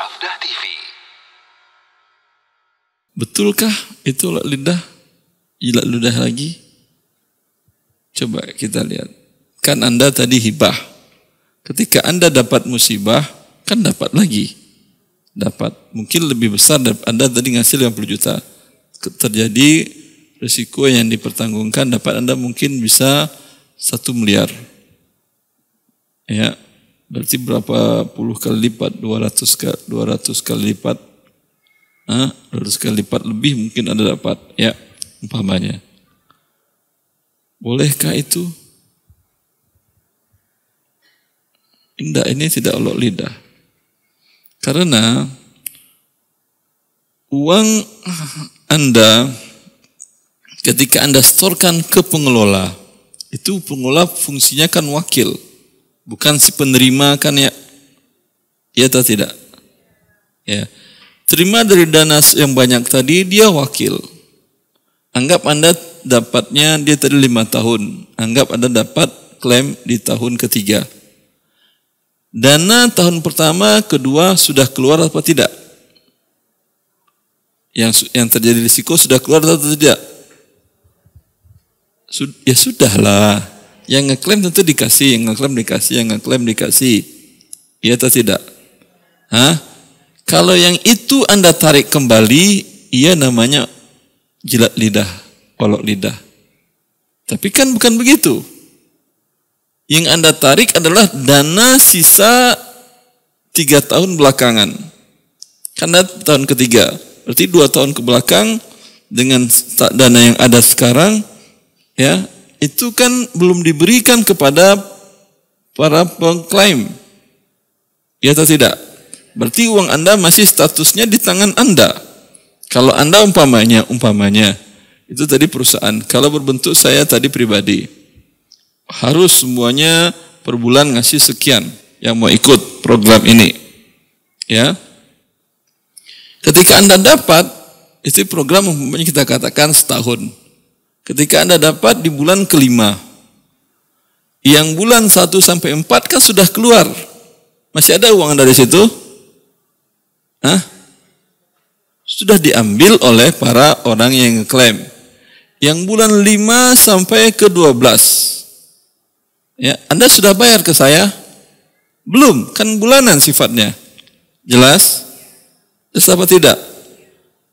Sabda TV. Betulkah itu ulat lidah? Ilat ludah lagi? Coba kita lihat. Kan Anda tadi hibah. Ketika Anda dapat musibah, kan dapat lagi. Dapat. Mungkin lebih besar Anda tadi ngasih 50 juta. Terjadi risiko yang dipertanggungkan dapat Anda mungkin bisa satu miliar. Ya, Berarti berapa puluh kali lipat? 200 kali, 200 kali lipat. Hah? 200 kali lipat lebih mungkin Anda dapat. Ya, umpamanya. Bolehkah itu? Tidak, ini tidak olok lidah. Karena uang Anda ketika Anda setorkan ke pengelola, itu pengelola fungsinya kan wakil Bukan si penerima kan ya? Ya atau tidak? Ya. Terima dari dana yang banyak tadi, dia wakil. Anggap Anda dapatnya dia tadi lima tahun. Anggap Anda dapat klaim di tahun ketiga. Dana tahun pertama, kedua sudah keluar apa tidak? Yang yang terjadi risiko sudah keluar atau tidak? Sud, ya sudahlah. Yang ngeklaim tentu dikasih, yang ngeklaim dikasih, yang ngeklaim dikasih. Iya atau tidak? Hah? Kalau yang itu Anda tarik kembali, iya namanya jilat lidah, olok lidah. Tapi kan bukan begitu. Yang Anda tarik adalah dana sisa tiga tahun belakangan. Karena tahun ketiga. Berarti dua tahun ke belakang dengan dana yang ada sekarang, ya itu kan belum diberikan kepada para pengklaim. Ya atau tidak? Berarti uang Anda masih statusnya di tangan Anda. Kalau Anda umpamanya, umpamanya, itu tadi perusahaan. Kalau berbentuk saya tadi pribadi. Harus semuanya per bulan ngasih sekian yang mau ikut program ini. Ya. Ketika Anda dapat, itu program umpamanya kita katakan setahun Ketika Anda dapat di bulan kelima, yang bulan 1 sampai 4 kan sudah keluar. Masih ada uang dari situ? Hah? Sudah diambil oleh para orang yang klaim. Yang bulan 5 sampai ke 12. Ya, Anda sudah bayar ke saya? Belum, kan bulanan sifatnya. Jelas? Jelas apa tidak?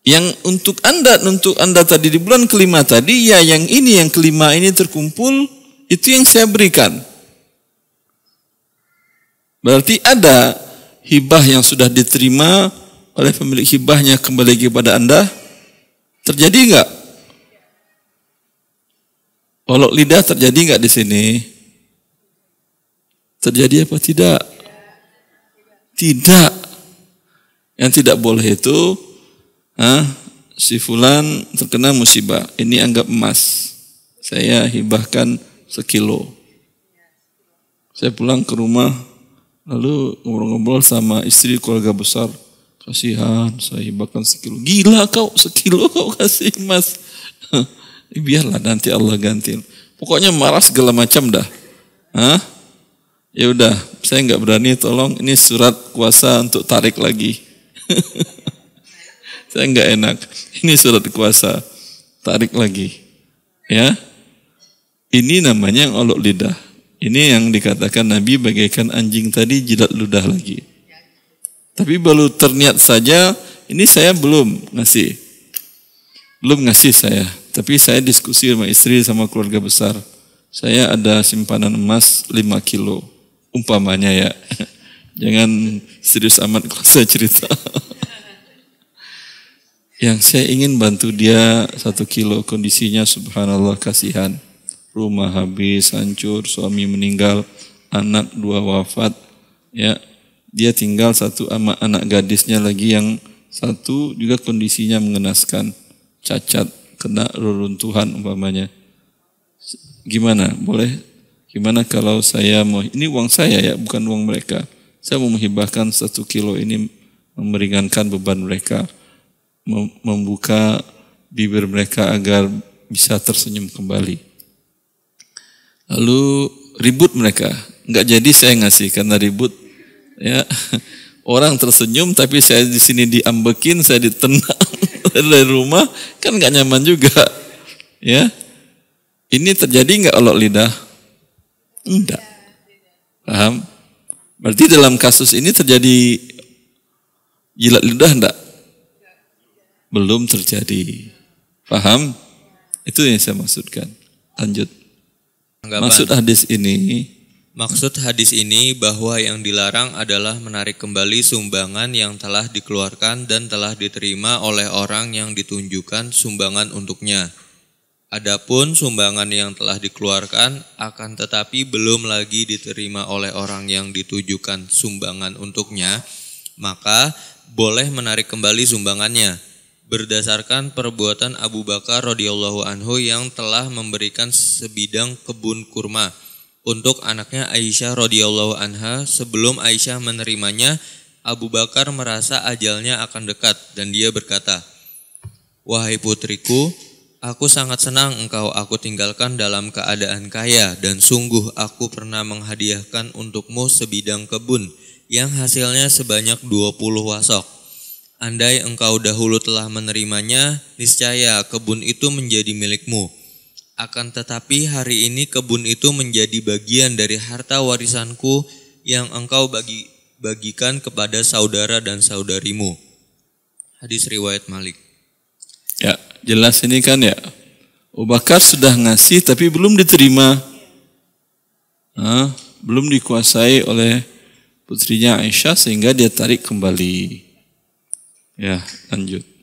yang untuk Anda untuk Anda tadi di bulan kelima tadi ya yang ini yang kelima ini terkumpul itu yang saya berikan. Berarti ada hibah yang sudah diterima oleh pemilik hibahnya kembali kepada Anda. Terjadi enggak? Olok lidah terjadi enggak di sini? Terjadi apa tidak? Tidak. Yang tidak boleh itu Hah? si fulan terkena musibah, ini anggap emas. Saya hibahkan sekilo. Saya pulang ke rumah, lalu ngobrol-ngobrol sama istri keluarga besar. Kasihan, saya hibahkan sekilo. Gila kau, sekilo kau kasih emas. Eh, biarlah nanti Allah ganti. Pokoknya marah segala macam dah. Hah? Ya udah, saya nggak berani tolong ini surat kuasa untuk tarik lagi. Saya nggak enak. Ini surat kuasa. Tarik lagi. Ya. Ini namanya yang olok lidah. Ini yang dikatakan Nabi bagaikan anjing tadi jilat ludah lagi. Tapi baru terniat saja, ini saya belum ngasih. Belum ngasih saya. Tapi saya diskusi sama istri, sama keluarga besar. Saya ada simpanan emas 5 kilo. Umpamanya ya. Jangan serius amat kalau saya cerita. yang saya ingin bantu dia satu kilo kondisinya subhanallah kasihan rumah habis hancur suami meninggal anak dua wafat ya dia tinggal satu ama anak gadisnya lagi yang satu juga kondisinya mengenaskan cacat kena reruntuhan umpamanya gimana boleh gimana kalau saya mau ini uang saya ya bukan uang mereka saya mau menghibahkan satu kilo ini memeringankan beban mereka membuka bibir mereka agar bisa tersenyum kembali. Lalu ribut mereka, nggak jadi saya ngasih karena ribut. Ya orang tersenyum tapi saya di sini diambekin, saya ditenang dari rumah kan nggak nyaman juga. Ya ini terjadi nggak olok lidah? Enggak. Paham? Berarti dalam kasus ini terjadi jilat lidah enggak? belum terjadi. Paham? Itu yang saya maksudkan. Lanjut. Anggapan. Maksud hadis ini Maksud hadis ini bahwa yang dilarang adalah menarik kembali sumbangan yang telah dikeluarkan dan telah diterima oleh orang yang ditunjukkan sumbangan untuknya. Adapun sumbangan yang telah dikeluarkan akan tetapi belum lagi diterima oleh orang yang ditujukan sumbangan untuknya, maka boleh menarik kembali sumbangannya berdasarkan perbuatan Abu Bakar radhiyallahu anhu yang telah memberikan sebidang kebun kurma untuk anaknya Aisyah radhiyallahu anha sebelum Aisyah menerimanya Abu Bakar merasa ajalnya akan dekat dan dia berkata Wahai putriku aku sangat senang engkau aku tinggalkan dalam keadaan kaya dan sungguh aku pernah menghadiahkan untukmu sebidang kebun yang hasilnya sebanyak 20 wasok Andai engkau dahulu telah menerimanya, niscaya kebun itu menjadi milikmu. Akan tetapi hari ini kebun itu menjadi bagian dari harta warisanku yang engkau bagi, bagikan kepada saudara dan saudarimu. Hadis riwayat Malik. Ya, jelas ini kan ya. Ubakar sudah ngasih tapi belum diterima. Nah, belum dikuasai oleh putrinya Aisyah sehingga dia tarik kembali. Ya, lanjut.